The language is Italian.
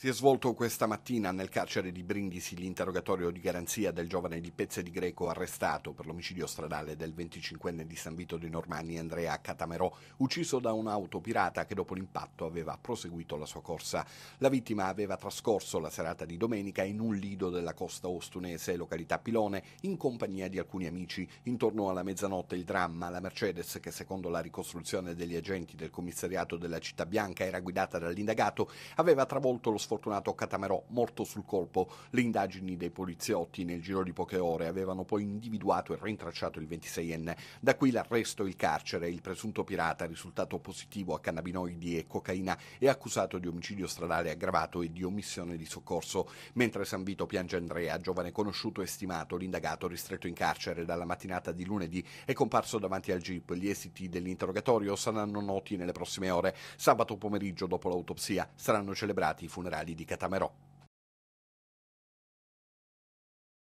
Si è svolto questa mattina nel carcere di Brindisi l'interrogatorio di garanzia del giovane di Pezze di Greco arrestato per l'omicidio stradale del 25enne di San Vito dei Normanni Andrea Catamerò, ucciso da un'auto pirata che dopo l'impatto aveva proseguito la sua corsa. La vittima aveva trascorso la serata di domenica in un lido della costa ostunese, località Pilone, in compagnia di alcuni amici. Intorno alla mezzanotte il dramma, la Mercedes che secondo la ricostruzione degli agenti del commissariato della Città Bianca era guidata dall'indagato, aveva travolto lo sfortunato Catamerò morto sul colpo. Le indagini dei poliziotti nel giro di poche ore avevano poi individuato e rintracciato il 26enne. Da qui l'arresto e il carcere. Il presunto pirata, risultato positivo a cannabinoidi e cocaina, è accusato di omicidio stradale aggravato e di omissione di soccorso. Mentre San Vito piange Andrea, giovane conosciuto e stimato, l'indagato ristretto in carcere dalla mattinata di lunedì è comparso davanti al GIP. Gli esiti dell'interrogatorio saranno noti nelle prossime ore. Sabato pomeriggio, dopo l'autopsia, saranno celebrati i funerali musicali di Catamerò.